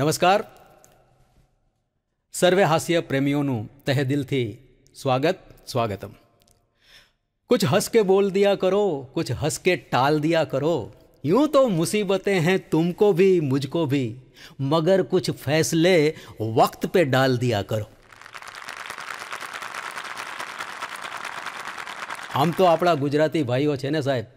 નમસ્કાર સર્વે હાસ્ય પ્રેમીઓનું તહે દિલથી स्वागत स्वागतम कुछ हंस के बोल दिया करो कुछ हंस के टाल दिया करो यूं तो मुसीबतें हैं तुमको भी मुझको भी मगर कुछ फैसले वक्त पे डाल दिया करो हम तो आप गुजराती भाईओ है ને સાહેબ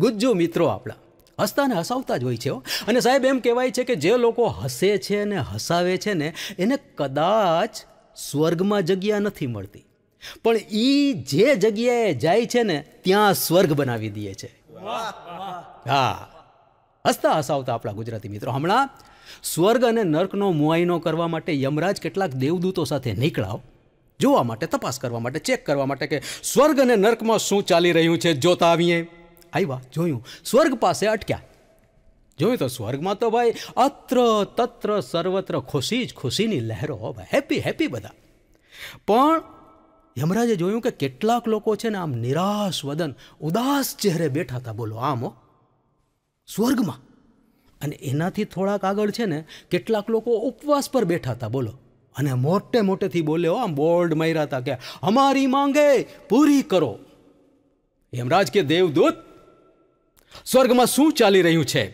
ગુજ્જુ મિત્રો આપણા હસતા ને હસાવતા જ હોય છે અને સાહેબ એમ કહેવાય છે કે જે લોકો હસે છે ને હસાવે છે ને એને કદાચ સ્વર્ગમાં જગ્યા નથી મળતી પણ એ જે જગ્યાએ જાય છે ને ત્યાં સ્વર્ગ બનાવી દે છે હા હસતા હસાવતા આપણા ગુજરાતી મિત્રો હમણાં સ્વર્ગ અને નર્કનો મુઆઈનો કરવા માટે યમરાજ કેટલાક દેવદૂતો સાથે નીકળાવ જોવા માટે તપાસ કરવા માટે ચેક કરવા માટે કે સ્વર્ગ અને નર્કમાં શું ચાલી રહ્યું છે જોતા આવીએ આવ્યા જોયું સ્વર્ગ પાસે અટક્યા જોયું તો સ્વર્ગમાં તો ભાઈ અત્ર તત્ર સર્વત્ર ખુશી જ ખુશીની લહેરો ભાઈ હેપી હેપી બધા પણ યમરાજે જોયું કે કેટલાક લોકો છે ને આમ નિરાશ વદન ઉદાસ ચહેરે બેઠા હતા બોલો આમ સ્વર્ગમાં અને એનાથી થોડાક આગળ છે ને કેટલાક લોકો ઉપવાસ પર બેઠા હતા બોલો અને મોટે મોટેથી બોલ્યો આમ બોર્ડ માર્યા હતા કે અમારી માંગે પૂરી કરો યમરાજ કે દેવદૂત સ્વર્ગમાં શું ચાલી રહ્યું છે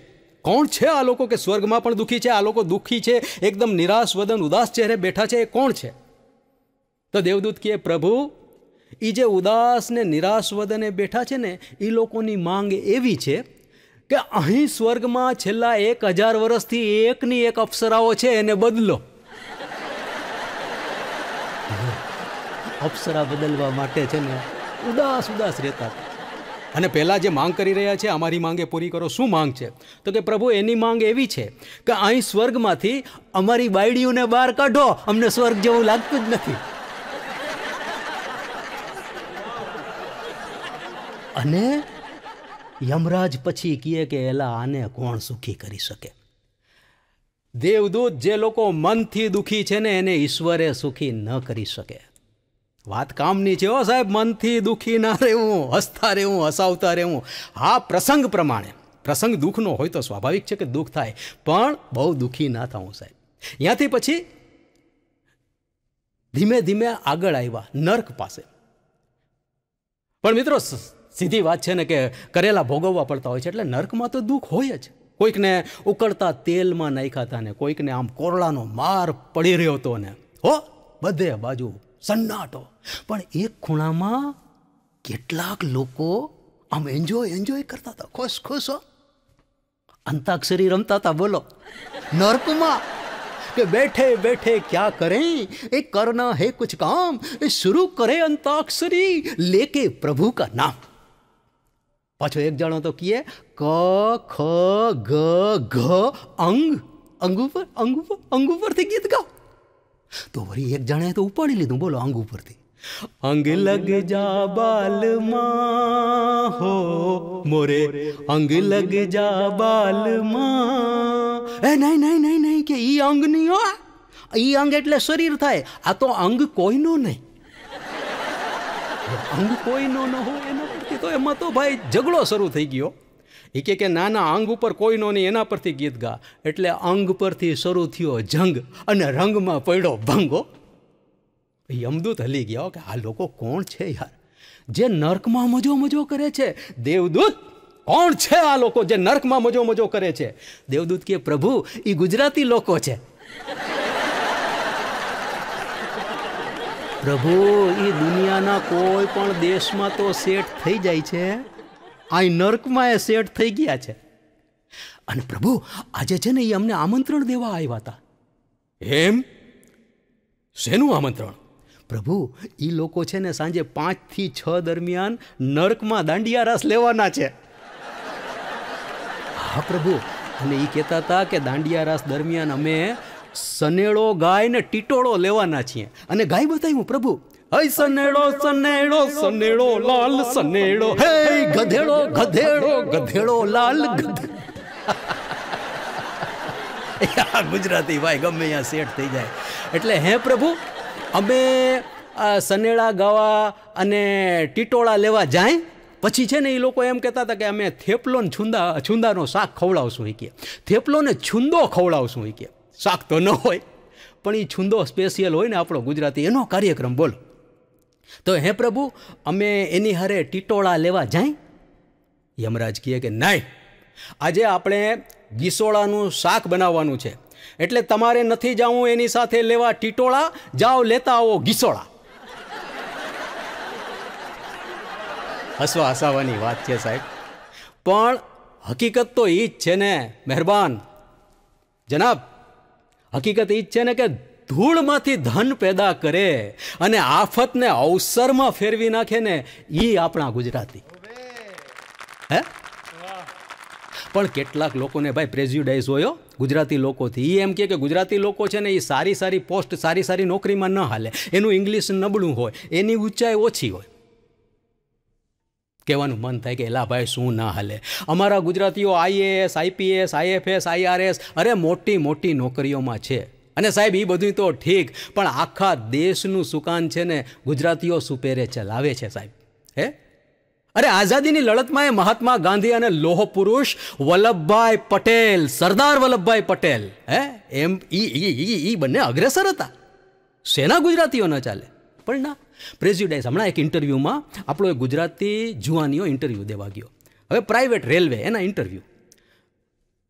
કોણ છે આ લોકો કે સ્વર્ગમાં પણ દુઃખી છે આ લોકો દુઃખી છે એકદમ નિરાશ વદન ઉદાસ ચહેરે બેઠા છે એ કોણ છે તો દેવદૂત કહે પ્રભુ એ જે ઉદાસ ને નિરાશ વદને બેઠા છે ને એ લોકોની માંગ એવી છે કે અહીં સ્વર્ગમાં છેલ્લા એક હજાર વર્ષથી એકની એક અપ્સરાઓ છે એને બદલો અપ્સરા બદલવા માટે છે ને ઉદાસ ઉદાસ રહેતા હતા અને પહેલાં જે માંગ કરી રહ્યા છે અમારી માંગે પૂરી કરો શું માંગ છે તો કે પ્રભુ એની માંગ એવી છે કે અહીં સ્વર્ગમાંથી અમારી બાયડીઓને બહાર કાઢો અમને સ્વર્ગ જેવું લાગતું જ નથી અને યમરાજ પછી કહે કે એલા આને કોણ સુખી કરી શકે દેવદૂત જે લોકો મનથી દુઃખી છે ને એને ઈશ્વરે સુખી ન કરી શકે વાત કામની છે હો સાહેબ મનથી દુઃખી ના રહેવું હસતા રહેવું હસાવતા રહેવું હા પ્રસંગ પ્રમાણે પ્રસંગ દુઃખનો હોય તો સ્વાભાવિક છે કે દુઃખ થાય પણ બહુ દુઃખી ના થવું સાહેબ ત્યાંથી પછી ધીમે ધીમે આગળ આવ્યા નર્ક પાસે પણ મિત્રો સીધી વાત છે ને કે કરેલા ભોગવવા પડતા હોય છે એટલે નર્કમાં તો દુઃખ હોય જ કોઈકને ઉકળતા તેલમાં નાખાતા ને કોઈકને આમ કોરડાનો માર પડી રહ્યો હતો ને હો બધે બાજુ સન્નાટો પણ એક ખૂણામાં કેટલાક લોકો આમ એન્જોય એન્જોય કરતા હતા ખુશ ખુશ હો અંતાક્ષરી રમતા હતા બોલો નર્કમાં કે બેઠે બેઠે क्या करें एक करना है कुछ काम शुरू करें अंताक्षरी लेके प्रभु का नाम પાછો એક જણો તો કીએ ક ખ ગ ઘ અંગ અંગ ઉપર અંગ ઉપર અંગ ઉપરથી ગીત ગાઓ તો વળી એક જાણે તો ઉપાડી લીધું બોલો અંગ ઉપરથી અંગ લગ જા બાલમાં હો મોરે અંગ લગ જા બાલમાં એ નહીં નહીં નહીં નહીં કે ઈ અંગ નહીં હો ઈ અંગ એટલે શરીર થાય આ તો અંગ કોઈનો નહીં અંગ કોઈનો ન હોય એના પરથી તો એમાં તો ભાઈ ઝઘડો શરૂ થઈ ગયો એ કે કે નાના અંગ ઉપર કોઈનો નહીં એના પરથી ગીત ગા એટલે અંગ પરથી શરૂ થયો જંગ અને રંગમાં પડ્યો ભંગો યમદૂત હલી ગયો કે આ લોકો કોણ છે યાર જે નર્કમાં મજો મજો કરે છે દેવદૂત કોણ છે આ લોકો જે નર્કમાં મજો મજો કરે છે દેવદૂત કે પ્રભુ એ ગુજરાતી લોકો છે પ્રભુ એ દુનિયાના કોઈ પણ દેશમાં તો સેટ થઈ જાય છે અહીં નર્કમાં એ સેટ થઈ ગયા છે અને પ્રભુ આજે છે ને એ અમને આમંત્રણ દેવા આવ્યા હતા એમ શેનું આમંત્રણ પ્રભુ એ લોકો છે ને સાંજે પાંચથી છ દરમિયાન નર્કમાં દાંડિયા રસ લેવાના છે હા પ્રભુ અને એ કહેતા હતા કે દાંડિયા રાસ દરમિયાન અમે સનેડો ગાય ને ટીટોળો લેવાના છીએ અને ગાય બતાવ્યું પ્રભુ હઈ સનેડો સનેડો સનેડો લાલ સનેડો હે ગધેડો ગધેડો ગધેડો લાલ યાર ગુજરાતી ભાઈ ગમે અહીંયા સેટ થઈ જાય એટલે હે પ્રભુ અમે સનેડા ગાવા અને ટીટોળા લેવા જાય પછી છે ને એ લોકો એમ કહેતા હતા કે અમે થેપલો ને છુંદા છુંદાનો શાક ખવડાવશું એ કે થેપલો ને છુંદો ખવડાવશું એ કે શાક તો ન હોય પણ એ છુંદો સ્પેશિયલ હોય ને આપણો ગુજરાતી એનો કાર્યક્રમ બોલો તો હે પ્રભુ અમે એની હારે ટીટોળા લેવા જાય યમરાજ કહે કે ના આજે આપણે ગીસોળાનું શાક બનાવવાનું છે એટલે તમારે નથી જવું એની સાથે લેવા ટીટોળા જાઓ લેતા આવો ગીસોળા હસવા હસાવાની વાત છે સાહેબ પણ હકીકત તો એ જ છે ને મહેરબાન જનાબ હકીકત એ જ છે ને કે ધૂળમાંથી ધન પેદા કરે અને આફતને અવસરમાં ફેરવી નાખે ને એ આપણા ગુજરાતી હે પણ કેટલાક લોકોને ભાઈ પ્રેઝ્યુડાઇઝ હોયો ગુજરાતી લોકોથી એ એમ કહે કે ગુજરાતી લોકો છે ને એ સારી સારી પોસ્ટ સારી સારી નોકરીમાં ન હાલે એનું ઇંગ્લિશ નબળું હોય એની ઊંચાઈ ઓછી હોય કહેવાનું મન થાય કે એલા ભાઈ શું ના હાલે અમારા ગુજરાતીઓ આઈએએસ આઈપીએસ આઈએફએસ આઈઆરએસ અરે મોટી મોટી નોકરીઓમાં છે અને સાહેબ એ બધું તો ઠીક પણ આખા દેશનું સુકાન છે ને ગુજરાતીઓ સુપેરે ચલાવે છે સાહેબ હે અરે આઝાદીની લડતમાં એ મહાત્મા ગાંધી અને લોહ પુરુષ વલ્લભભાઈ પટેલ સરદાર વલ્લભભાઈ પટેલ હે એમ ઈ બંને અગ્રેસર હતા સેના ગુજરાતીઓ ન ચાલે પણ ના પ્રેસિડેન્સ હમણાં એક ઇન્ટરવ્યૂમાં આપણો એક ગુજરાતી જુવાનીઓ ઇન્ટરવ્યૂ દેવા ગયો હવે પ્રાઇવેટ રેલવે એના ઇન્ટરવ્યૂ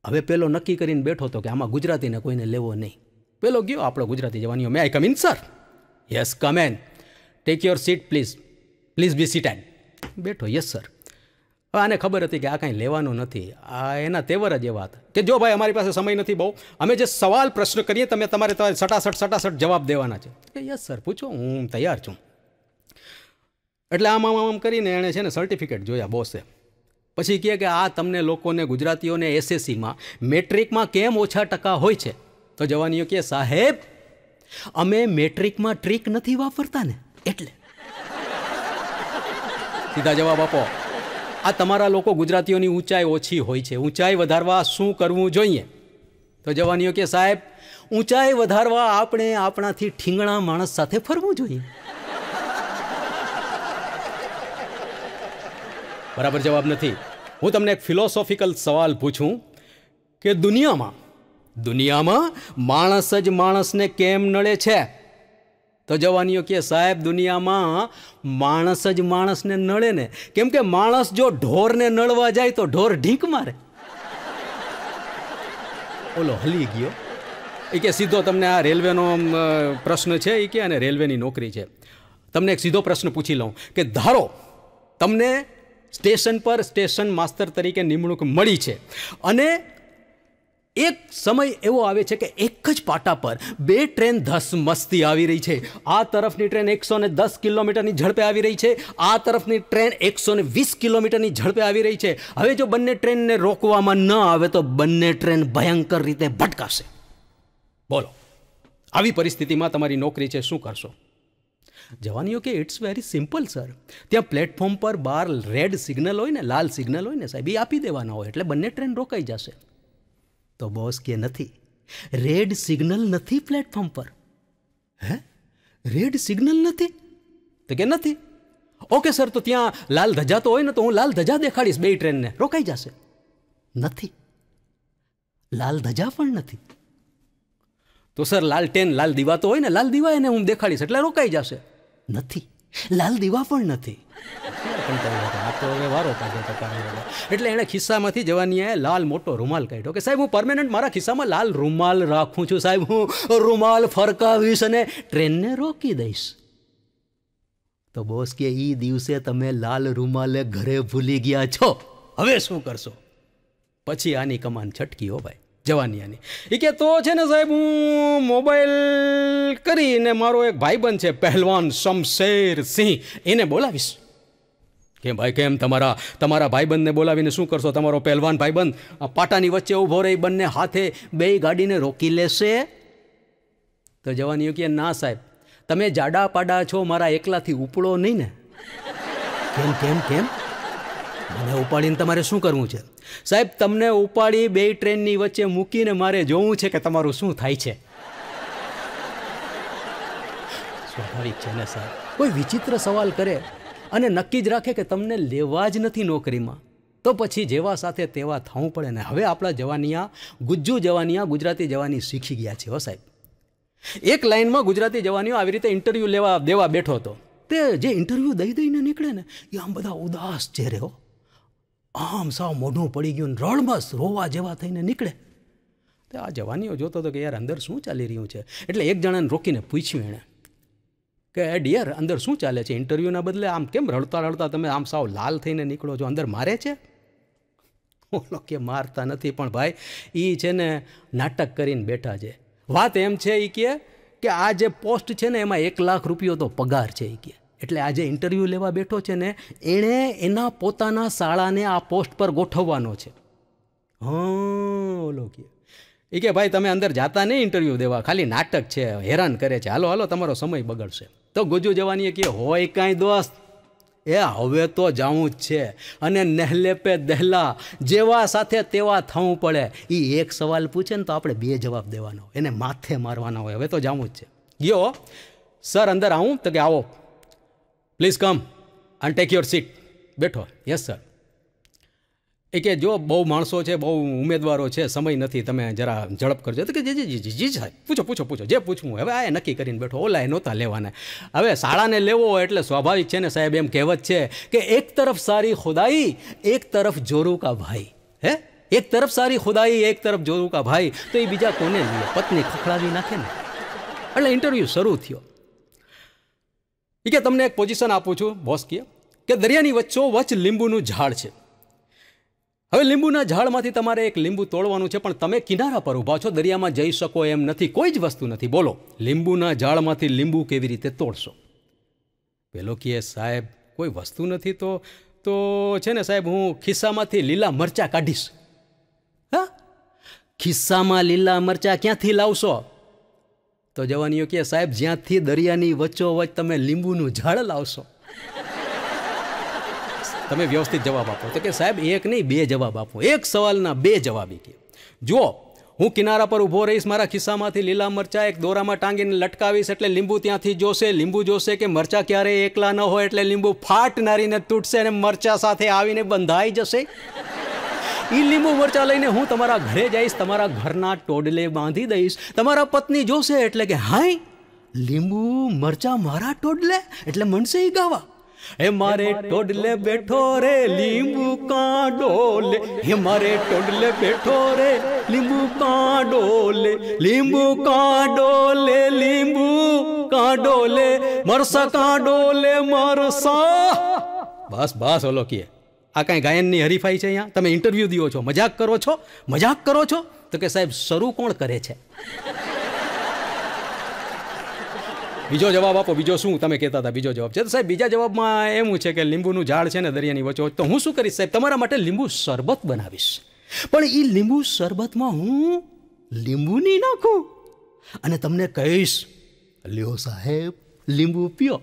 હવે પેલો નક્કી કરીને બેઠો હતો કે આમાં ગુજરાતીને કોઈને લેવો નહીં પેલો ગયો આપણો ગુજરાતી જવાનો may I come in sir yes come in take your seat please please be seat and બેઠો યસ સર હવે આને ખબર હતી કે આ કાંઈ લેવાનું નથી આ એના તેવર જ એવા હતા કે જો ભાઈ અમારી પાસે સમય નથી બહુ અમે જે સવાલ પ્રશ્ન કરીએ તમે તમારે તમારે સટાસટ સટાસટ જવાબ દેવાના છે કે યસ સર પૂછો હું તૈયાર છું એટલે આમ આમ આમ કરીને એણે છે ને સર્ટિફિકેટ જોયા બોસે પછી કહે કે આ તમને લોકોને ગુજરાતીઓને એસએસસીમાં મેટ્રિકમાં કેમ ઓછા ટકા હોય છે તો જવાનીઓ કે સાહેબ અમે મેટ્રિકમાં ટ્રીક નથી વાપરતા ને એટલે સીધા જવાબ આપો આ તમારા લોકો ગુજરાતીઓની ઊંચાઈ ઓછી હોય છે ઊંચાઈ વધારવા શું કરવું જોઈએ તો જવાનીઓ કે સાહેબ ઊંચાઈ વધારવા આપણે આપણાથી ઠીંગણા માણસ સાથે ફરવું જોઈએ બરાબર જવાબ નથી હું તમને એક ફિલોસોફિકલ સવાલ પૂછું કે દુનિયામાં દુનિયામાં માણસ જ માણસને કેમ નડે છે તો જવાનીઓ કે સાહેબ દુનિયામાં માણસ જ માણસને નડે ને કેમ કે માણસ જો ઢોરને નડવા જાય તો ઢોર ઢીક મારે ઓલો હલી ગયો એ કે સીધો તમને આ રેલવેનો પ્રશ્ન છે એ કે અને રેલવેની નોકરી છે તમને એક સીધો પ્રશ્ન પૂછી લઉં કે ધારો તમને સ્ટેશન પર સ્ટેશન માસ્તર તરીકે નિમણૂક મળી છે અને એક સમય એવો આવે છે કે એક જ પાટા પર બે ટ્રેન ધસમસતી આવી રહી છે આ તરફની ટ્રેન એકસો ને દસ કિલોમીટરની ઝડપે આવી રહી છે આ તરફની ટ્રેન એકસો ને વીસ કિલોમીટરની ઝડપે આવી રહી છે હવે જો બંને ટ્રેનને રોકવામાં ન આવે તો બંને ટ્રેન ભયંકર રીતે ભટકાશે બોલો આવી પરિસ્થિતિમાં તમારી નોકરી છે શું કરશો જવાનીઓ કે ઇટ્સ વેરી સિમ્પલ સર ત્યાં પ્લેટફોર્મ પર બાર રેડ સિગ્નલ હોય ને લાલ સિગ્નલ હોય ને સાહેબ એ આપી દેવાના હોય એટલે બંને ટ્રેન રોકાઈ જશે તો બોસ કે નથી રેડ સિગ્નલ નથી પ્લેટફોર્મ પર હે રેડ સિગ્નલ નથી તો કે નથી ઓકે સર તો ત્યાં લાલ ધજા તો હોય ને તો હું લાલ ધજા દેખાડીશ બે ટ્રેનને રોકાઈ જશે નથી લાલ ધજા પણ નથી તો સર લાલ ટેન લાલ દીવા તો હોય ને લાલ દીવા એને હું દેખાડીશ એટલે રોકાઈ જશે નથી લાલ દીવા પણ નથી તો હવે વારો કાઢે તપાસવાનો એટલે એણે ખિસ્સામાંથી જવાની આ લાલ મોટો રૂમાલ કાઢ્યો કે સાહેબ હું પરમેનન્ટ મારા ખિસ્સામાં લાલ રૂમાલ રાખું છું સાહેબ હું રૂમાલ ફરકાવીશ અને ટ્રેનને રોકી દઈશ તો બોસ કે એ દિવસે તમે લાલ રૂમાલે ઘરે ભૂલી ગયા છો હવે શું કરશો પછી આની કમાન છટકી હો ભાઈ જવાની આની એ કે તો છે ને સાહેબ હું મોબાઈલ કરીને મારો એક ભાઈબંધ છે પહેલવાન શમશેર સિંહ એને બોલાવીશ કેમ ભાઈ કેમ તમારા તમારા ભાઈબંધને બોલાવીને શું કરશો તમારો પહેલવાન ભાઈબંધ પાટાની વચ્ચે ઊભો રહી બંને હાથે બે ગાડીને રોકી લેશે તો જવાની કે ના સાહેબ તમે જાડા પાડા છો મારા એકલાથી ઉપડો નહીં ને કેમ કેમ કેમ મને ઉપાડીને તમારે શું કરવું છે સાહેબ તમને ઉપાડી બે ટ્રેનની વચ્ચે મૂકીને મારે જોવું છે કે તમારું શું થાય છે સ્વાભાવિક છે ને સાહેબ કોઈ વિચિત્ર સવાલ કરે અને નક્કી જ રાખે કે તમને લેવા જ નથી નોકરીમાં તો પછી જેવા સાથે તેવા થવું પડે ને હવે આપણા જવાનિયા ગુજ્જુ જવાનિયા ગુજરાતી જવાની શીખી ગયા છે હો સાહેબ એક લાઇનમાં ગુજરાતી જવાનીઓ આવી રીતે ઇન્ટરવ્યૂ લેવા દેવા બેઠો હતો તે જે ઇન્ટરવ્યૂ દઈ દઈને નીકળે ને એ આમ બધા ઉદાસ ચહેરે હો આમ સાવ મોઢું પડી ગયું ને રડમસ રોવા જેવા થઈને નીકળે તે આ જવાનીઓ જોતો હતો કે યાર અંદર શું ચાલી રહ્યું છે એટલે એક જણાને રોકીને પૂછ્યું એણે કે ડિયર અંદર શું ચાલે છે ઇન્ટરવ્યૂના બદલે આમ કેમ રડતા રડતા તમે આમ સાવ લાલ થઈને નીકળો છો અંદર મારે છે ઓલો કે મારતા નથી પણ ભાઈ એ છે ને નાટક કરીને બેઠા છે વાત એમ છે એ કહે કે આ જે પોસ્ટ છે ને એમાં એક લાખ રૂપિયો તો પગાર છે એ કહે એટલે આજે ઇન્ટરવ્યૂ લેવા બેઠો છે ને એણે એના પોતાના શાળાને આ પોસ્ટ પર ગોઠવવાનો છે હં ઓલો કે એ કે ભાઈ તમે અંદર જાતા નહીં ઇન્ટરવ્યૂ દેવા ખાલી નાટક છે હેરાન કરે છે હાલો હાલો તમારો સમય બગડશે તો ગુજુ જવાની કે હોય કાંઈ દોસ્ત એ હવે તો જવું જ છે અને નહેલેપે દહેલા જેવા સાથે તેવા થવું પડે એ એક સવાલ પૂછે ને તો આપણે બે જવાબ દેવાનો એને માથે મારવાના હોય હવે તો જવું જ છે ગયો સર અંદર આવું તો કે આવો please come and take your seat બેઠો યસ સર એ કે જો બહુ માણસો છે બહુ ઉમેદવારો છે સમય નથી તમે જરા ઝડપ કરજો તો કે જી જી જી સાહેબ પૂછો પૂછો પૂછો જે પૂછવું હવે આ નક્કી કરીને બેઠો એ નહોતા લેવાના હવે શાળાને લેવો એટલે સ્વાભાવિક છે ને સાહેબ એમ કહેવત છે કે એક તરફ સારી ખુદાઈ એક તરફ જોરું કા ભાઈ હે એક તરફ સારી ખુદાઈ એક તરફ જોરું કા ભાઈ તો એ બીજા કોને લે પત્ની ખખડાવી નાખે ને એટલે ઇન્ટરવ્યૂ શરૂ થયો એ કે તમને એક પોઝિશન આપું છું બોસ કે દરિયાની વચ્ચો વચ્ચ લીંબુનું ઝાડ છે હવે લીંબુના ઝાડમાંથી તમારે એક લીંબુ તોડવાનું છે પણ તમે કિનારા પર ઊભા છો દરિયામાં જઈ શકો એમ નથી કોઈ જ વસ્તુ નથી બોલો લીંબુના ઝાડમાંથી લીંબુ કેવી રીતે તોડશો પેલો કહે સાહેબ કોઈ વસ્તુ નથી તો તો છે ને સાહેબ હું ખિસ્સામાંથી લીલા મરચાં કાઢીશ હા ખિસ્સામાં લીલા મરચાં ક્યાંથી લાવશો તો જવાનીઓ કે સાહેબ જ્યાંથી દરિયાની વચ્ચોવચ તમે લીંબુનું ઝાડ લાવશો તમે વ્યવસ્થિત જવાબ આપો તો કે સાહેબ એક નહીં બે જવાબ આપો એક સવાલના બે જવાબ કે જુઓ હું કિનારા પર ઊભો રહીશ મારા ખિસ્સામાંથી લીલા મરચાં એક દોરામાં ટાંગીને લટકાવીશ એટલે લીંબુ ત્યાંથી જોશે લીંબુ જોશે કે મરચાં ક્યારેય એકલા ન હોય એટલે લીંબુ ફાટનારીને તૂટશે અને મરચાં સાથે આવીને બંધાઈ જશે એ લીંબુ મરચાં લઈને હું તમારા ઘરે જઈશ તમારા ઘરના ટોડલે બાંધી દઈશ તમારા પત્ની જોશે એટલે કે હાય લીંબુ મરચાં મારા ટોડલે એટલે મનસે એ ગાવા હે મારે ટોડલે બેઠો રે લીંબુ કાંડોલે હે મારે ટોડલે બેઠો રે લીંબુ કાંડોલે લીંબુ કાંડોલે લીંબુ કાંડોલે મરસા કાંડોલે મરસા બસ બસ ઓલો કીએ આ કાંઈ ગાયનની હરીફાઈ છે અહીંયા તમે ઇન્ટરવ્યૂ દો છો મજાક કરો છો મજાક કરો છો તો કે સાહેબ શરૂ કોણ કરે છે બીજો જવાબ આપો બીજો શું તમે કહેતા હતા બીજો જવાબ છે તો સાહેબ બીજા જવાબમાં એવું છે કે લીંબુનું ઝાડ છે ને દરિયાની વચ્ચે તો હું શું કરીશ સાહેબ તમારા માટે લીંબુ શરબત બનાવીશ પણ એ લીંબુ શરબતમાં હું લીંબુની નાખું અને તમને કહીશ લ્યો સાહેબ લીંબુ પીઓ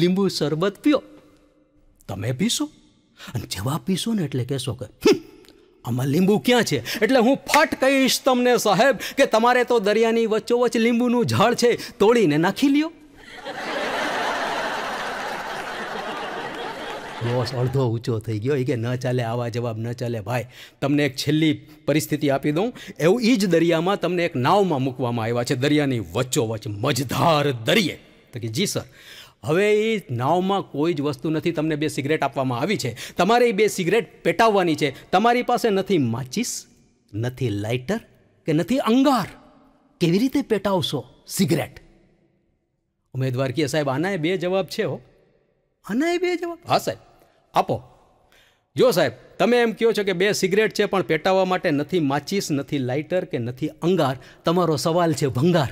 લીંબુ શરબત પીઓ તમે પીશો અને જવાબ પીશો ને એટલે કહેશો કે આમાં લીંબુ ક્યાં છે એટલે હું ફાટ કહીશ તમને સાહેબ કે તમારે તો દરિયાની વચ્ચોવચ લીંબુનું ઝાડ છે તોડીને નાખી લ્યો બોસ અડધો ઊંચો થઈ ગયો એ કે ન ચાલે આવા જવાબ ન ચાલે ભાઈ તમને એક છેલ્લી પરિસ્થિતિ આપી દઉં એવું એ જ દરિયામાં તમને એક નાવમાં મૂકવામાં આવ્યા છે દરિયાની વચ્ચોવચ મજધાર દરિયે તો કે જી સર હવે એ નાવમાં કોઈ જ વસ્તુ નથી તમને બે સિગરેટ આપવામાં આવી છે તમારે એ બે સિગરેટ પેટાવવાની છે તમારી પાસે નથી માચિસ નથી લાઇટર કે નથી અંગાર કેવી રીતે પેટાવશો સિગરેટ ઉમેદવાર કહે સાહેબ આનાય બે જવાબ છે હો આનાય બે જવાબ હા સાહેબ આપો જો સાહેબ તમે એમ કહો છો કે બે સિગરેટ છે પણ પેટાવવા માટે નથી માચીસ નથી લાઇટર કે નથી અંગાર તમારો સવાલ છે ભંગાર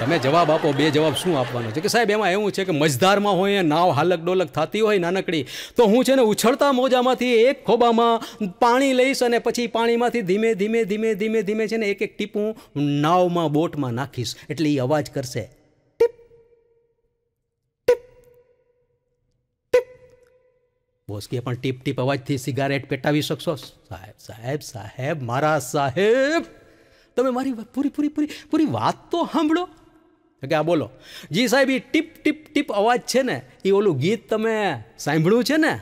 તમે જવાબ આપો બે જવાબ શું આપવાનો છે કે સાહેબ એમાં એવું છે કે મજધારમાં હોય નાવ હાલક ડોલક થતી હોય નાનકડી તો હું છે ને ઉછળતા મોજામાંથી એક ખોબામાં પાણી લઈશ અને પછી પાણીમાંથી ધીમે ધીમે ધીમે ધીમે ધીમે છે ને એક એક ટીપું નાવમાં બોટમાં નાખીશ એટલે એ અવાજ કરશે બોસકીએ પણ ટીપ ટીપ અવાજથી સિગારેટ પેટાવી શકશો સાહેબ સાહેબ સાહેબ મારા સાહેબ તમે મારી પૂરી પૂરી પૂરી પૂરી વાત તો સાંભળો કે આ બોલો જી સાહેબ એ ટીપ ટીપ ટીપ અવાજ છે ને એ ઓલું ગીત તમે સાંભળ્યું છે ને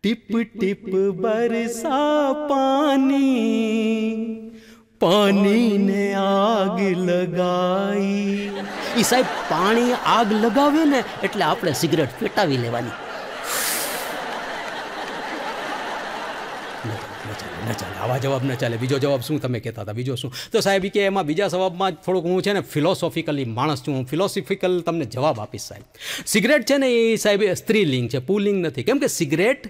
ટીપ ટીપ બરસા પાણી પાણીને આગ લગાઈ એ સાહેબ પાણી આગ લગાવે ને એટલે આપણે સિગરેટ પેટાવી લેવાની આવા જવાબ ન ચાલે બીજો જવાબ શું તમે કહેતા હતા બીજો શું તો સાહેબ કે એમાં બીજા જવાબમાં થોડુંક હું છે ને ફિલોસોફિકલી માણસ છું હું ફિલોસોફિકલ તમને જવાબ આપીશ સાહેબ સિગરેટ છે ને એ સાહેબ સ્ત્રીલિંગ છે પુલિંગ નથી કેમ કે સિગરેટ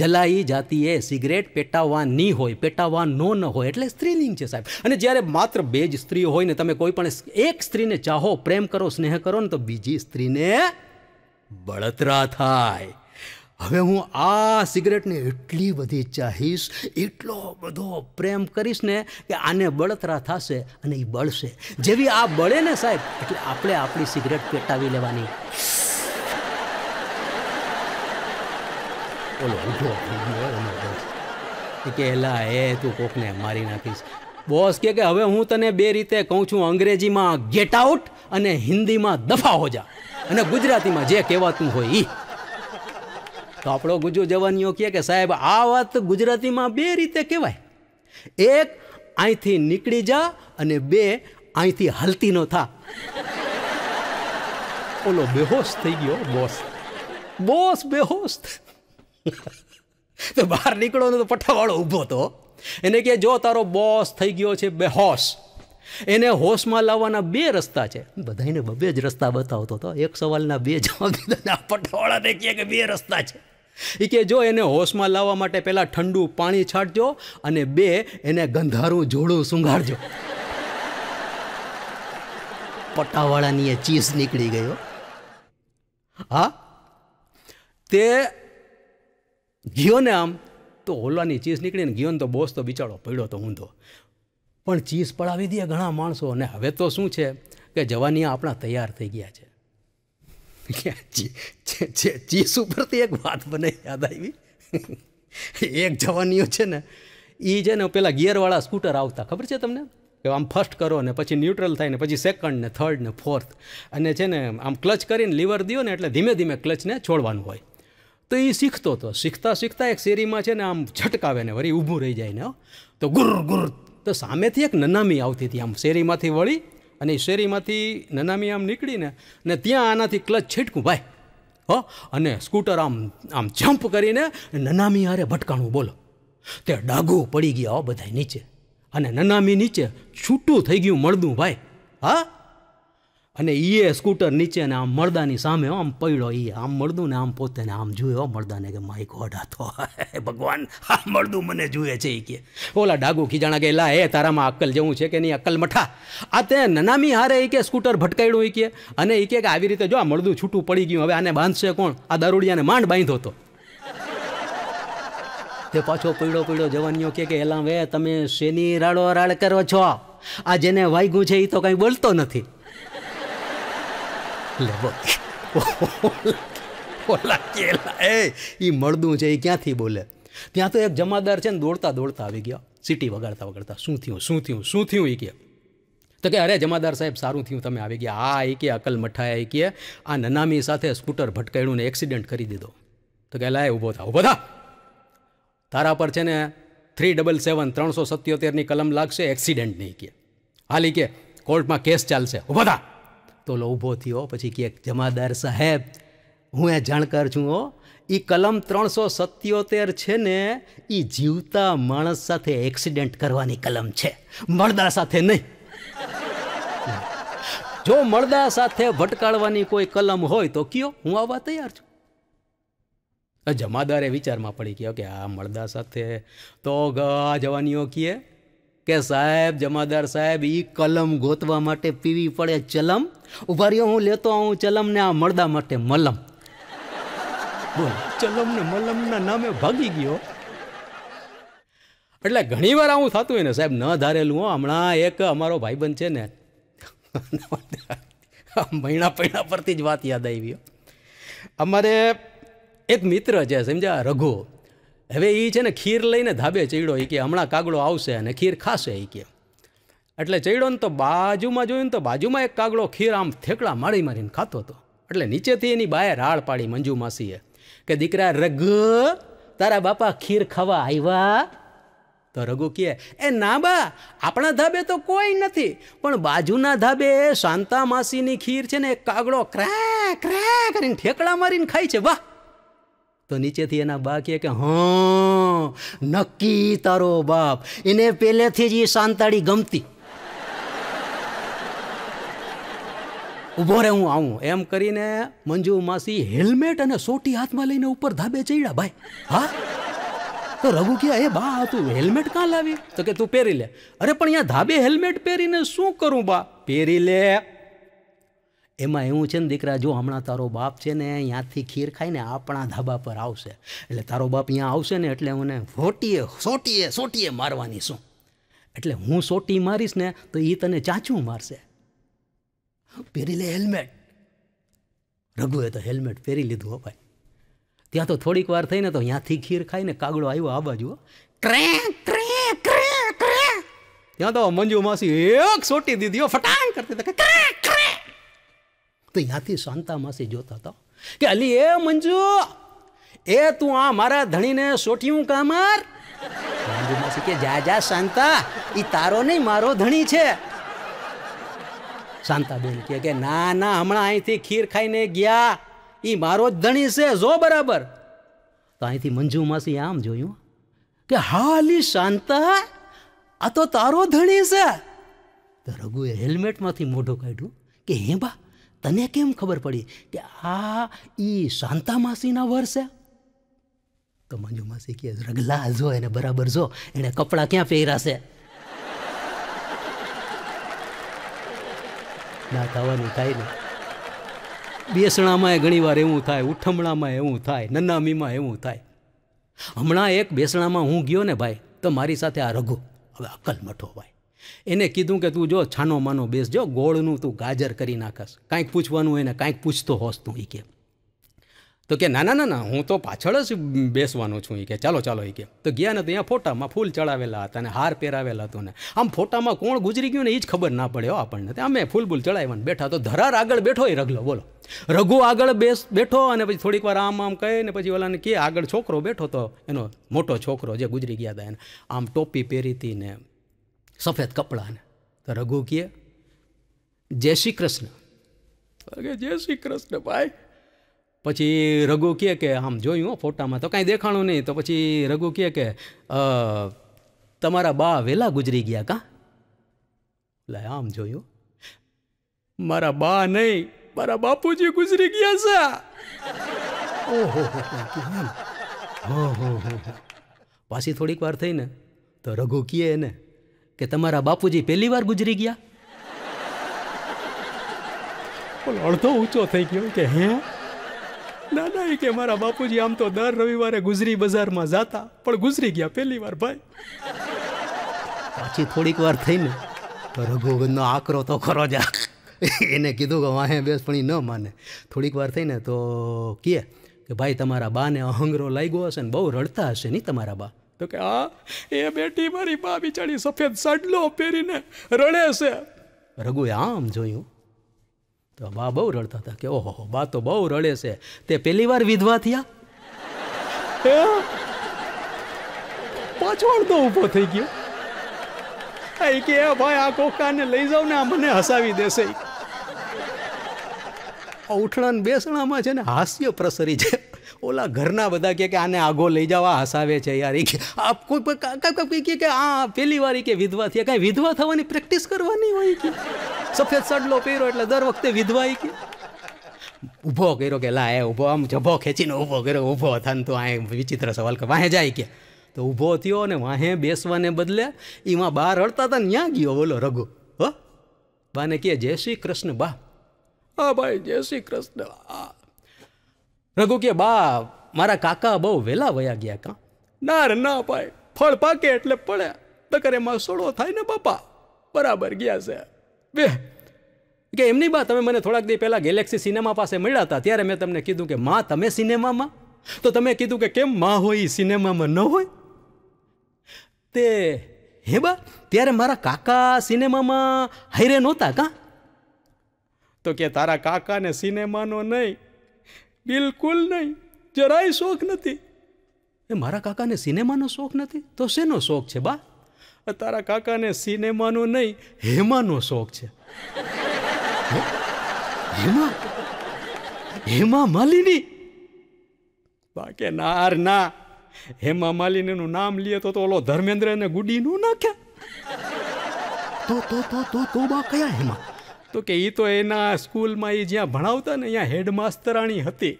જલાઈ એ સિગરેટ પેટાવવાની હોય પેટાવાનો ન હોય એટલે સ્ત્રીલિંગ છે સાહેબ અને જ્યારે માત્ર બે જ સ્ત્રી હોય ને તમે કોઈ પણ એક સ્ત્રીને ચાહો પ્રેમ કરો સ્નેહ કરો ને તો બીજી સ્ત્રીને બળતરા થાય હવે હું આ સિગરેટને એટલી બધી ચાહીશ એટલો બધો પ્રેમ કરીશ ને કે આને બળતરા થશે અને એ બળશે જેવી આ બળે ને સાહેબ એટલે આપણે આપણી સિગરેટ પેટાવી લેવાની ઓલો ઉઠો કે એલા એ તું કોકને મારી નાખીશ બોસ કે કે હવે હું તને બે રીતે કહું છું અંગ્રેજીમાં ગેટ આઉટ અને હિન્દીમાં દફા હોજા અને ગુજરાતીમાં જે કહેવાતું હોય એ તો આપણો ગુજુ જવાનીઓ કહે કે સાહેબ આ વાત ગુજરાતીમાં બે રીતે કહેવાય એક અહીંથી નીકળી જા અને બે અહીંથી હલતી ન થા ઓલો બેહોશ થઈ ગયો બોસ બોસ બેહોશ તો બહાર નીકળો તો પઠાવાળો ઊભો હતો એને કે જો તારો બોસ થઈ ગયો છે બેહોશ એને હોશમાં લાવવાના બે રસ્તા છે બધાને બબે જ રસ્તા બતાવતો હતો એક સવાલના બે જવાબ દીધા પટવાળાને કહે કે બે રસ્તા છે એ કે જો એને હોશમાં લાવવા માટે પહેલાં ઠંડુ પાણી છાંટજો અને બે એને ગંધારું જોડું શૂંઘાડજો પટાવાળાની એ ચીસ નીકળી ગયો હા તે ગયો ને આમ તો ઓલાની ચીસ નીકળીને ગયો ને તો બોસ તો બિચારો પડ્યો તો ઊંધો પણ ચીસ પડાવી દે ઘણા માણસો અને હવે તો શું છે કે જવાની આપણા તૈયાર થઈ ગયા છે ચીસ ઉપરથી એક વાત મને યાદ આવી એક જવાનીઓ છે ને એ છે ને પેલા ગિયરવાળા સ્કૂટર આવતા ખબર છે તમને કે આમ ફર્સ્ટ કરો ને પછી ન્યુટ્રલ થાય ને પછી સેકન્ડ ને થર્ડ ને ફોર્થ અને છે ને આમ ક્લચ કરીને લીવર દો ને એટલે ધીમે ધીમે ક્લચને છોડવાનું હોય તો એ શીખતો હતો શીખતા શીખતા એક શેરીમાં છે ને આમ છટકાવે ને વળી ઊભું રહી જાય ને તો ગુર ગુર તો સામેથી એક નનામી આવતી હતી આમ શેરીમાંથી વળી અને શેરીમાંથી નનામી આમ નીકળીને ને ત્યાં આનાથી ક્લચ છીટકું ભાઈ હો અને સ્કૂટર આમ આમ જમ્પ કરીને નનામી હારે ભટકાણું બોલો તે ડાઘો પડી ગયા હો બધા નીચે અને નનામી નીચે છૂટું થઈ ગયું મળદું ભાઈ હા અને એ સ્કૂટર નીચે ને આમ મળદાની સામે આમ પડ્યો એ આમ મળદું ને આમ પોતે ને આમ જોયો મળદાને કે માય ગોડ હતો ભગવાન હા મળદું મને જુએ છે એ કે ઓલા ડાગુ ખીજાણા ગયેલા એ તારામાં અક્કલ જેવું છે કે નહીં અક્કલ મઠા આ તે નનામી હારે એ કે સ્કૂટર ભટકાયડું એ કે અને એ કે આવી રીતે જો આ મળદું છૂટું પડી ગયું હવે આને બાંધશે કોણ આ દારૂડિયાને માંડ બાંધો હતો તે પાછો પીળો પીળો જવાનીઓ કે કે એલા વે તમે શેની રાડો રાડ કરો છો આ જેને વાગ્યું છે એ તો કંઈ બોલતો નથી લેવલ ઓલા કેલા એ એ મળદું છે એ ક્યાંથી બોલે ત્યાં તો એક જમાદાર છે ને દોડતા દોડતા આવી ગયા સિટી વગાડતા વગાડતા શું થયું શું થયું શું થયું એ કે તો કે અરે જમાદાર સાહેબ સારું થયું તમે આવી ગયા આ એ કે અકલ મઠાયા એ કે આ નનામી સાથે સ્કૂટર ભટકાયું ને એક્સિડન્ટ કરી દીધો તો કે લાય ઊભો થા ઊભો થા તારા પર છે ને થ્રી ડબલ સેવન ત્રણસો સત્યોતેરની કલમ લાગશે એક્સિડન્ટ એક્સિડન્ટની કે હાલી કે કોર્ટમાં કેસ ચાલશે ઊભો થા તોલો ઊભો થયો પછી કહે જમાદાર સાહેબ હું એ જાણકાર છું હો એ કલમ ત્રણસો સત્યોતેર છે ને એ જીવતા માણસ સાથે એક્સિડન્ટ કરવાની કલમ છે મળદા સાથે નહીં જો મળદા સાથે ભટકાળવાની કોઈ કલમ હોય તો કયો હું આવવા તૈયાર છું જમાદારે વિચારમાં પડી ગયો કે આ મળદા સાથે તો ગા જવાનીઓ કીએ કે સાહેબ જમાદાર સાહેબ એ કલમ ગોતવા માટે પીવી પડે ચલમ ઉભા રહ્યો હું લેતો આવું ચલમ ને આ મળદા માટે મલમ બોલ ચલમ ને મલમના નામે ભાગી ગયો એટલે ઘણી વાર આવું થતું ને સાહેબ ન ધારેલું હો હમણાં એક અમારો ભાઈબંધ છે ને મહિના પૈણા પરથી જ વાત યાદ આવી અમારે એક મિત્ર છે સમજ્યા રઘુ હવે એ છે ને ખીર લઈને ધાબે ચડ્યો એ કે હમણાં કાગડો આવશે અને ખીર ખાશે એ કે એટલે ચડ્યો ને તો બાજુમાં જોયું ને તો બાજુમાં એક કાગડો ખીર આમ થેકડા મારી મારીને ખાતો હતો એટલે નીચેથી એની બાએ રાળ પાડી મંજુ માસીએ કે દીકરા રઘ તારા બાપા ખીર ખાવા આવ્યા તો રઘુ કહે એ ના બા આપણા ધાબે તો કોઈ નથી પણ બાજુના ધાબે શાંતા માસીની ખીર છે ને કાગડો ક્રા ક્રા કરીને ઠેકડા મારીને ખાય છે વાહ તો નીચેથી એના બા કહે કે હા નક્કી તારો બાપ એને પહેલેથી જ એ સાંતાળી ગમતી ઊભો રે હું આવું એમ કરીને મંજુ માસી હેલ્મેટ અને સોટી હાથમાં લઈને ઉપર ધાબે ચડ્યા ભાઈ હા તો રઘુ કહે એ બા તું હેલ્મેટ કાં લાવી તો કે તું પહેરી લે અરે પણ અહીંયા ધાબે હેલ્મેટ પહેરીને શું કરું બા પહેરી લે એમાં એવું છે ને દીકરા જો હમણાં તારો બાપ છે ને ત્યાંથી ખીર ખાઈને આપણા ધાબા પર આવશે એટલે તારો બાપ અહીંયા આવશે ને એટલે હું ફોટીએ સોટીએ સોટીએ મારવાની શું એટલે હું સોટી મારીશ ને તો એ તને ચાચું મારશે પહેરી લે હેલ્મેટ રઘુએ તો હેલ્મેટ પહેરી લીધું ભાઈ ત્યાં તો થોડીક વાર થઈને તો ત્યાંથી ખીર ખાઈને કાગડો આવ્યો આ બાજુ ત્યાં તો મંજુ માસી એક સોટી દીધી ફટાંગ કરતી તો ત્યાંથી શાંતા માસી જોતા હતા કે અલી એ મંજુ એ તું આ મારા ધણીને સોઠિયું કામર મંજુ માસી કે જા જા શાંતા એ તારો નહીં મારો ધણી છે શાંતાબેન કે કે ના ના હમણાં અહીંથી ખીર ખાઈને ગયા એ મારો જ ધણી છે જો બરાબર તો અહીંથી મંજુ માસી આમ જોયું કે હા અલી શાંતા આ તો તારો ધણી છે તો રઘુએ હેલ્મેટમાંથી મોઢું કાઢ્યું કે હે બા તને કેમ ખબર પડી કે આ એ શાંતા માસીના વર તો મંજુ માસી કહે રગલા જો એને બરાબર જો એને કપડાં ક્યાં પહેર્યા છે ના થવાનું થાય ને બેસણામાં ઘણી વાર એવું થાય ઉઠમણામાં એવું થાય નનામીમાં એવું થાય હમણાં એક બેસણામાં હું ગયો ને ભાઈ તો મારી સાથે આ રઘુ હવે અકલ મઠો ભાઈ એને કીધું કે તું જો છાનો માનો બેસ જો ગોળનું તું ગાજર કરી નાખશ કાંઈક પૂછવાનું એને કાંઈક પૂછતો હોસ તું એ કે તો કે ના ના ના હું તો પાછળ જ બેસવાનો છું એ કે ચાલો ચાલો એ કે તો ગયા ને તો અહીંયા ફોટામાં ફૂલ ચડાવેલા હતા અને હાર પહેરાવેલા હતો ને આમ ફોટામાં કોણ ગુજરી ગયું ને એ જ ખબર ના પડે આપણને તો અમે ફૂલ ચડાવ્યા ને બેઠા તો ધરાર આગળ બેઠો એ રગલો બોલો રઘુ આગળ બેસ બેઠો અને પછી થોડીક વાર આમ આમ કહે ને પછી ઓલાને કે આગળ છોકરો બેઠો તો એનો મોટો છોકરો જે ગુજરી ગયા હતા એને આમ ટોપી પહેરી હતી ને સફેદ કપડાને તો રઘુ કહે જય શ્રી કૃષ્ણ અરે જય શ્રી કૃષ્ણ ભાઈ પછી રઘુ કહે કે આમ જોયું ફોટામાં તો કાંઈ દેખાણું નહીં તો પછી રઘુ કહે કે તમારા બા વહેલા ગુજરી ગયા કાં એટલે આમ જોયું મારા બા નહીં મારા બાપુજી ગુજરી ગયા છે ઓહો હો હો પાછી થોડીક વાર થઈને તો રઘુ કીએ એને કે તમારા બાપુજી પહેલી વાર ગુજરી ગયા અડધો ઊંચો થઈ ગયો કે હે નાના એ કે મારા બાપુજી આમ તો દર રવિવારે ગુજરી બજારમાં જાતા પણ ગુજરી ગયા પહેલી વાર ભાઈ પાછી થોડીક વાર થઈને તો રઘુવંદનો આકરો તો ખરો જ એને કીધું કે વાહે બેસપણી ન માને થોડીક વાર થઈને તો કહે કે ભાઈ તમારા બાને અહંગરો લાગ્યો હશે ને બહુ રડતા હશે નહીં તમારા બા તો કે આ એ બેટી મારી બા બિચારી સફેદ સડલો પહેરીને રડે છે રઘુએ આમ જોયું તો બા બહુ રડતા હતા કે ઓહો બા તો બહુ રડે છે તે પહેલી વાર વિધવા થયા પાછળ તો ઊભો થઈ ગયો એ કે ભાઈ આ કોકાને લઈ જાવ ને આ મને હસાવી દેશે ઉઠણા બેસણામાં છે ને હાસ્ય પ્રસરી છે ઓલા ઘરના બધા કહે કે આને આગો લઈ જવા હસાવે છે યાર એ કોઈ કહે કે આ પહેલી વાર કે વિધવા થયા કાંઈ વિધવા થવાની પ્રેક્ટિસ કરવાની હોય કે સફેદ સડલો પહેર્યો એટલે દર વખતે વિધવા કે ઊભો કર્યો કે લા એ ઊભો આમ જભો ખેંચીને ઊભો કર્યો ઊભો ને તો આ વિચિત્ર સવાલ કે વાહે જાય કે તો ઊભો થયો અને વાહે બેસવાને બદલે એમાં બહાર હડતા હતા ને ત્યાં ગયો બોલો રઘુ હો બાને કહે જય શ્રી કૃષ્ણ બા હા ભાઈ જય શ્રી કૃષ્ણ મેં કહું કે બા મારા કાકા બહુ વહેલા વયા ગયા કાં ના રે ના ભાઈ ફળ પાકે એટલે પડ્યા તકર એમાં સોડો થાય ને બાપા બરાબર ગયા છે બે કે એમની બા તમે મને થોડાક દી પહેલાં ગેલેક્સી સિનેમા પાસે મળ્યા હતા ત્યારે મેં તમને કીધું કે મા તમે સિનેમામાં તો તમે કીધું કે કેમ મા હોય સિનેમામાં ન હોય તે હે બા ત્યારે મારા કાકા સિનેમામાં હાઈરે નહોતા કાં તો કે તારા કાકાને સિનેમાનો નહીં બિલકુલ નહીં જરાય શોખ નથી એ મારા કાકાને સિનેમાનો શોખ નથી તો શેનો શોખ છે બા તારા કાકાને સિનેમાનો નહીં હેમાનો શોખ છે હેમા હેમા માલિની બાકે કે નાર ના હેમા માલિનીનું નામ લે તો તો ઓલો ધર્મેન્દ્રને ગુડીનું નાખ્યા તો તો તો તો તો બા કયા હેમા તો કે એ તો એના સ્કૂલમાં એ જ્યાં ભણાવતા ને ત્યાં હેડમાસ્તરાણી હતી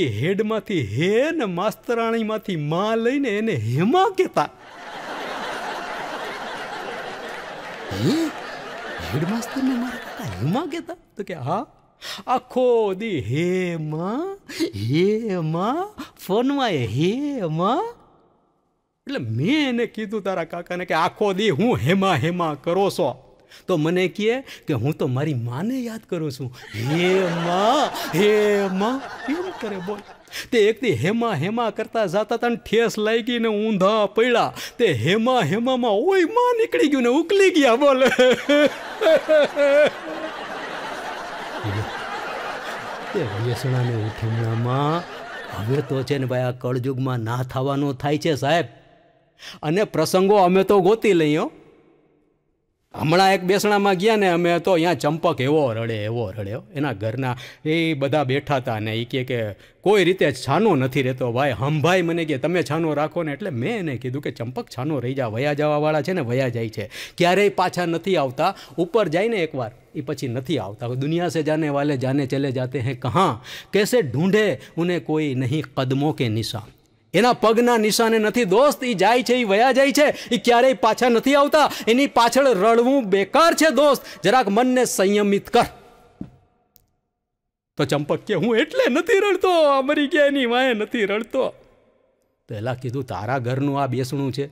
એ હેડમાંથી હે ને માસ્તરાણીમાંથી માં લઈને એને હેમા કહેતા હેડમાસ્તરને મારા કાકા હેમા કહેતા તો કે હા આખો દી હેમાં મા ફોનમાં હે હેમાં એટલે મેં એને કીધું તારા કાકાને કે આખો દી હું હેમા હેમા કરો છો તો મને કહે કે હું તો મારી માને યાદ કરું છું હે મા હે મા એમ કરે બોલ તે એકથી હેમા હેમા કરતા જતા તને ઠેસ લાગી ને ઊંધા પડ્યા તે હેમા હેમામાં ઓય માં નીકળી ગયું ને ઉકલી ગયા બોલ તે વ્યસણાને ઉઠમણામાં હવે તો છે ને ભાઈ આ કળજુગમાં ના થવાનું થાય છે સાહેબ અને પ્રસંગો અમે તો ગોતી લઈએ હમણાં એક બેસણામાં ગયા ને અમે તો અહીંયા ચંપક એવો રડે એવો રડ્યો એના ઘરના એ બધા બેઠા હતા ને એ કહે કે કોઈ રીતે છાનો નથી રહેતો ભાઈ હંભાઈ મને કે તમે છાનો રાખો ને એટલે મેં એને કીધું કે ચંપક છાનો રહી જા વયા જવાવાળા છે ને વયા જાય છે ક્યારેય પાછા નથી આવતા ઉપર જાય ને એકવાર એ પછી નથી આવતા દુનિયા સે જાને વાલે જાને ચલે જાતે હે કહા કેસે ઢૂંઢે ઉને કોઈ નહીં કદમો કે નિશાન એના પગના નિશાને નથી દોસ્ત એ જાય છે એ વયા જાય છે એ ક્યારેય પાછા નથી આવતા એની પાછળ રડવું બેકાર છે દોસ્ત જરાક મનને સંયમિત કર તો ચંપક કે હું એટલે નથી રડતો મરી ગયા એની વાંએ નથી રડતો પહેલાં કીધું તારા ઘરનું આ બેસણું છે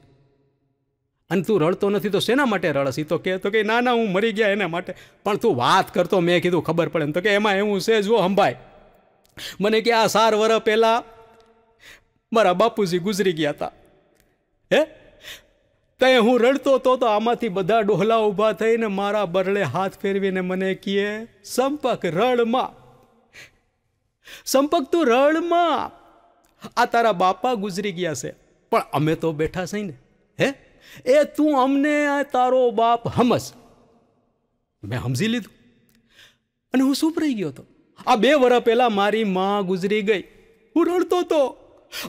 અને તું રડતો નથી તો શેના માટે રડસ એ તો કે તો કે ના ના હું મરી ગયા એના માટે પણ તું વાત કરતો મેં કીધું ખબર પડે એમ તો કે એમાં એવું છે જો હંભાઈ મને કે આ સાર વર પહેલાં મારા બાપુજી ગુજરી ગયા હતા હે ત્યાં હું રડતો હતો તો આમાંથી બધા ડોહલા ઊભા થઈને મારા બરળે હાથ ફેરવીને મને કીએ સંપક રળમાં સંપક તું રળમાં આ તારા બાપા ગુજરી ગયા છે પણ અમે તો બેઠા છે ને હે એ તું અમને આ તારો બાપ હમસ મેં સમજી લીધું અને હું સૂપ રહી ગયો હતો આ બે વર્ષ પહેલાં મારી માં ગુજરી ગઈ હું રડતો હતો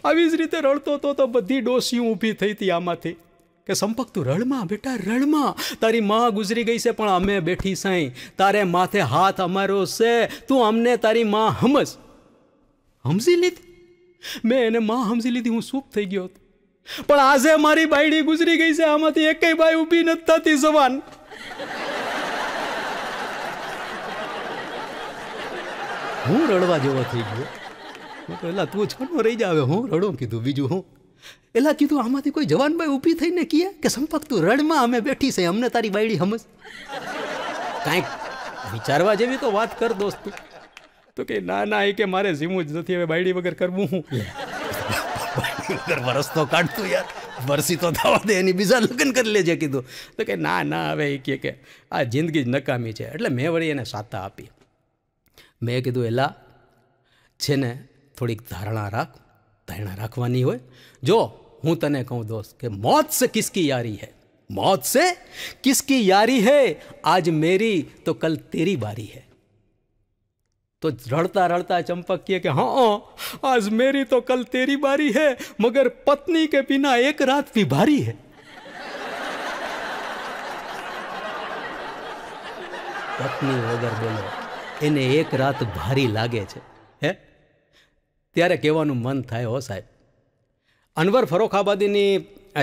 આવી જ રીતે રડતો હતો તો બધી ડોસીઓ ઊભી થઈ હતી આમાંથી કે સંપક તું રડમાં બેટા રળમાં તારી માં ગુજરી ગઈ છે પણ અમે બેઠી સાઈ તારે માથે હાથ અમારો છે તું અમને તારી માં હમજ હમજી લીધી મેં એને માં હમજી લીધી હું સૂપ થઈ ગયો હતો પણ આજે મારી બાયડી ગુજરી ગઈ છે આમાંથી એકેય બાઈ ઊભી નથી થતી જવાન હું રડવા જેવો થઈ ગયો મેં કહ્યું એલા તું છોડો રહી જાવે હું રડું કીધું બીજું હું એલા કીધું આમાંથી કોઈ જવાનભાઈ ઊભી થઈને કહે કે સંપર્ક તું રડમાં અમે બેઠી છે અમને તારી બાયડી સમજ કાંઈક વિચારવા જેવી તો વાત કર દોસ્ત તો કે ના ના એ કે મારે જીવવું જ નથી હવે બાયડી વગર કરવું હું વગર વરસ તો કાઢતું યાર વરસી તો થવા દે એની બીજા લગ્ન કરી લેજે કીધું તો કે ના ના હવે એ કહે કે આ જિંદગી જ નકામી છે એટલે મેં વળી એને સાતા આપી મેં કીધું એલા છે ને થોડીક ધારણા રાખ ધારણા રાખવાની હોય જો હું તને કહું દોસ્ત કે મોત સે કિસકી યારી હે મોત સે કિસકી યારી હૈ આજ મેરી તો કલ તેરી બારી હે તો રડતા રડતા ચંપક કહે કે હા આજ મેરી તો કલ તેરી બારી હૈ મગર પત્ની કે બિના એક રાત ભી ભારી હે પત્ની વગર બોલો એને એક રાત ભારી લાગે છે कहवा मन મન हो साहब अनवर फरोखाबादी ने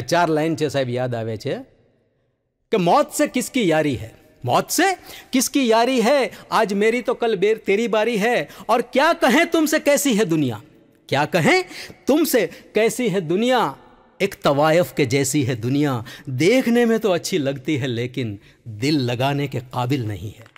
चार लाइन से साहब याद आए थे कि मौत से किसकी यारी है मौत से किसकी यारी है आज मेरी तो कल बेर तेरी बारी है और क्या कहें तुमसे कैसी है दुनिया क्या कहें तुमसे कैसी है दुनिया एक तवायफ के जैसी है दुनिया देखने में तो अच्छी लगती है लेकिन दिल लगाने के काबिल नहीं है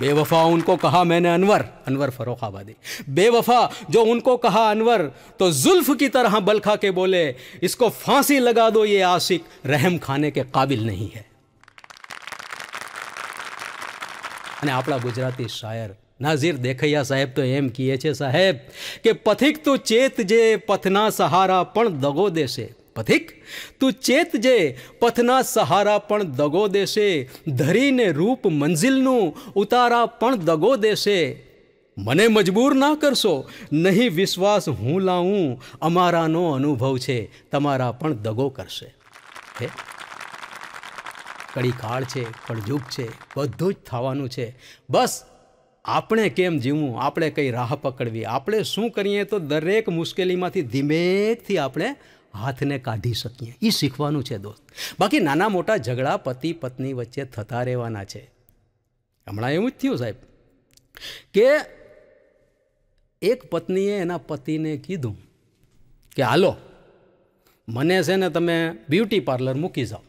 बेवफा उनको कहा मैंने अनवर अनवर फरोखाबादी बेवफा जो उनको कहा अनवर तो जुल्फ की तरह बलखा के बोले इसको फांसी लगा दो ये आशिक रहम खाने के काबिल नहीं है અને गुजराती शायर नाजीर देखैया साहेब तो एम किए કહે साहेब के पथिक પથિક तो चेत जे पथना પથના दगो दे से પથિક તું ચેત જે પથના સહારા પણ દગો દેશે ધરીને રૂપ મંજિલનું ઉતારા પણ દગો દેશે મને મજબૂર ના કરશો નહીં વિશ્વાસ હું લાવું અમારાનો અનુભવ છે તમારા પણ દગો કરશે હે કડીકાળ છે કળજુગ છે બધું જ થવાનું છે બસ આપણે કેમ જીવવું આપણે કઈ રાહ પકડવી આપણે શું કરીએ તો દરેક મુશ્કેલીમાંથી ધીમેથી આપણે હાથને કાઢી શકીએ એ શીખવાનું છે દોસ્ત બાકી નાના મોટા ઝઘડા પતિ પત્ની વચ્ચે થતા રહેવાના છે હમણાં એવું જ થયું સાહેબ કે એક પત્નીએ એના પતિને કીધું કે હાલો મને છે ને તમે બ્યુટી પાર્લર મૂકી જાઓ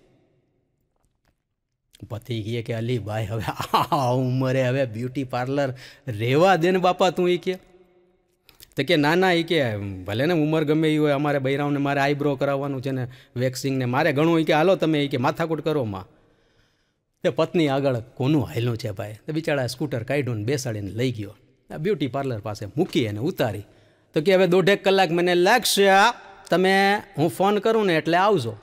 પતિ કહે કે અલી ભાઈ હવે આ ઉંમરે હવે બ્યુટી પાર્લર રહેવા દે ને બાપા તું એ કહે તો કે ના ના એ કે ભલે ને ઉંમર ગમે એ હોય અમારે બૈરાઓને મારે આઈબ્રો કરાવવાનું છે ને વેક્સિંગ ને મારે ઘણું એ કે હાલો તમે એ કે માથાકૂટ કરો માં તે પત્ની આગળ કોનું હાલ્યું છે ભાઈ તો બિચારા સ્કૂટર કાઢ્યું ને બેસાડીને લઈ ગયો આ બ્યુટી પાર્લર પાસે મૂકી અને ઉતારી તો કે હવે દોઢેક કલાક મને લાગશે તમે હું ફોન કરું ને એટલે આવજો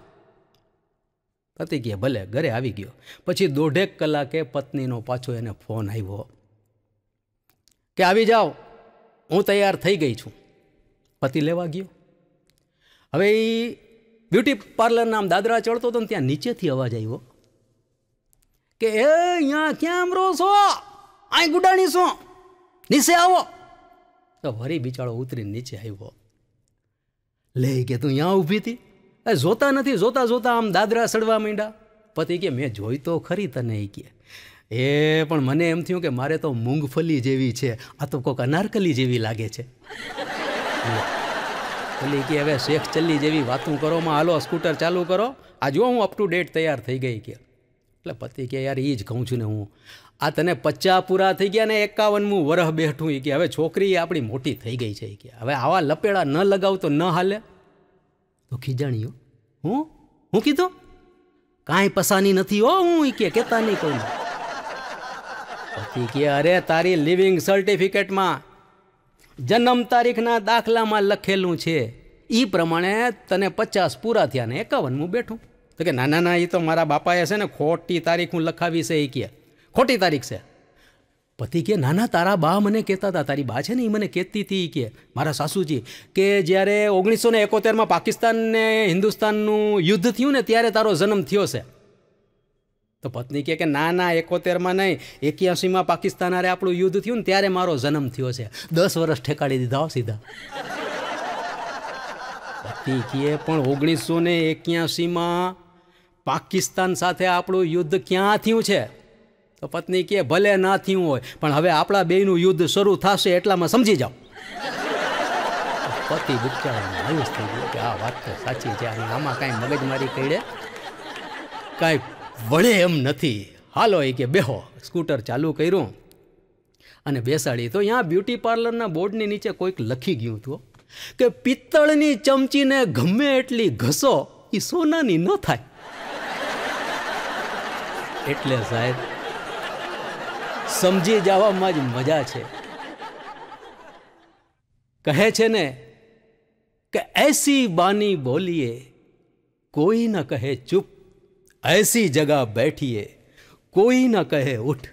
પતિ ગયા ભલે ઘરે આવી ગયો પછી દોઢેક કલાકે પત્નીનો પાછો એને ફોન આવ્યો કે આવી જાઓ હું તૈયાર થઈ ગઈ છું પતિ લેવા ગયો હવે એ બ્યુટી પાર્લર નામ દાદરા ચડતો હતો ને ત્યાં નીચેથી અવાજ આવ્યો કે એ અહીંયા ક્યાં રહો છો અહીં ગુડાણી છો નીચે આવો તો વરી બિચારો ઉતરીને નીચે આવ્યો લે કે તું અહીંયા ઊભી હતી એ જોતા નથી જોતા જોતા આમ દાદરા સડવા માંડ્યા પતિ કે મેં જોઈ તો ખરી તને એ કે એ પણ મને એમ થયું કે મારે તો મૂંગફલી જેવી છે આ તો કોઈક અનારકલી જેવી લાગે છે પેલી કે હવે શેખ ચલ્લી જેવી વાતું કરોમાં હાલો સ્કૂટર ચાલુ કરો આ જો હું અપ ટુ ડેટ તૈયાર થઈ ગઈ કે એટલે પતિ કે યાર એ જ કહું છું ને હું આ તને પચા પૂરા થઈ ગયા ને એકાવનમું વરહ બેઠું એ કે હવે છોકરી આપણી મોટી થઈ ગઈ છે કે હવે આવા લપેડા ન લગાવ તો ન હાલે તો ખીજાણીઓ હું હું કીધું કાંઈ પસાની નથી હો હું કે કહેતા નહીં કહું પતિ કે અરે તારી લિવિંગ સર્ટિફિકેટમાં જન્મ તારીખના દાખલામાં લખેલું છે એ પ્રમાણે તને પચાસ પૂરા થયા ને એકાવનમું બેઠું તો કે ના ના ના એ તો મારા બાપાએ છે ને ખોટી તારીખ હું લખાવી છે એ કહે ખોટી તારીખ છે પતિ કે નાના તારા બા મને કહેતા હતા તારી બા છે ને એ મને કહેતી હતી કે મારા સાસુજી કે જ્યારે ઓગણીસો ને એકોતેરમાં પાકિસ્તાન ને હિન્દુસ્તાનનું યુદ્ધ થયું ને ત્યારે તારો જન્મ થયો છે તો પત્ની કહે કે ના ના એકોતેરમાં નહીં એક્યાસીમાં પાકિસ્તાન આરે આપણું યુદ્ધ થયું ને ત્યારે મારો જન્મ થયો છે દસ વર્ષ ઠેકાડી દીધા સીધા પત્ની કહે પણ ઓગણીસો ને એક્યાસીમાં પાકિસ્તાન સાથે આપણું યુદ્ધ ક્યાં થયું છે તો પત્ની કહે ભલે ના થયું હોય પણ હવે આપણા બેયનું યુદ્ધ શરૂ થશે એટલામાં સમજી જાઓ પતિ બિચારાને આ વાત તો સાચી છે આમાં કાંઈ મગજમારી કહીડે કાંઈ વળે એમ નથી હાલો એ કે બેહો સ્કૂટર ચાલુ કર્યું અને બેસાડી તો ત્યાં બ્યુટી પાર્લરના બોર્ડની નીચે કોઈક લખી ગયું હતું કે પિત્તળની ચમચીને ગમે એટલી ઘસો એ સોનાની ન થાય એટલે સાહેબ સમજી જવામાં જ મજા છે કહે છે ને કે એસી બાની બોલીએ કોઈ ન કહે ચૂપ ऐसी जगह बैठिए કોઈ ના કહે ઉઠ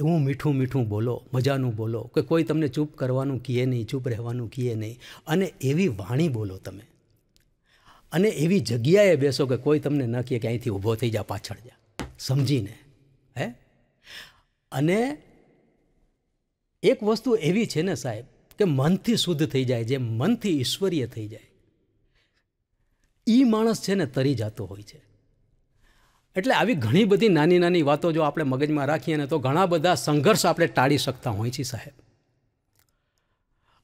એવું મીઠું મીઠું બોલો મજાનું બોલો કે કોઈ તમને ચૂપ કરવાનું કીએ નહીં ચૂપ રહેવાનું કીએ નહીં અને એવી વાણી બોલો તમે અને એવી જગ્યાએ બેસો કે કોઈ તમને ન કહે કે અહીંથી ઊભો થઈ જા પાછળ જા સમજીને હે અને એક વસ્તુ એવી છે ને સાહેબ કે મનથી શુદ્ધ થઈ જાય જે મનથી ઈશ્વરીય થઈ જાય એ માણસ છે ને તરી જતો હોય છે એટલે આવી ઘણી બધી નાની નાની વાતો જો આપણે મગજમાં રાખીએ ને તો ઘણા બધા સંઘર્ષ આપણે ટાળી શકતા હોય છે સાહેબ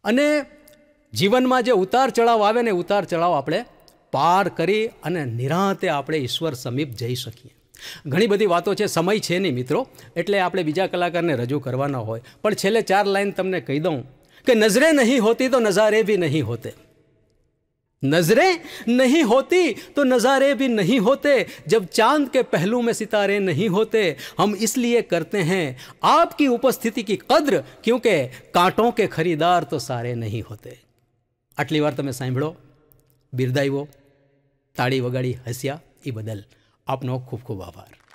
અને જીવનમાં જે ઉતાર ચઢાવ આવે ને ઉતાર ચઢાવ આપણે પાર કરી અને નિરાંતે આપણે ઈશ્વર સમીપ જઈ શકીએ ઘણી બધી વાતો છે સમય છે નહીં મિત્રો એટલે આપણે બીજા કલાકારને રજૂ કરવાના હોય પણ છેલ્લે ચાર લાઈન તમને કહી દઉં કે નજરે નહીં હોતી તો નજારે બી નહીં હોતે नजरें नहीं होती तो नज़ारे भी नहीं होते जब चांद के पहलू में सितारे नहीं होते हम इसलिए करते हैं आपकी उपस्थिति की कद्र क्योंकि कांटों के खरीदार तो सारे नहीं होते अटली વાર તમે સાંભળો बिरदाइवो ताड़ी वगाड़ी हसिया ई बदल आपनों खूब खूब आभार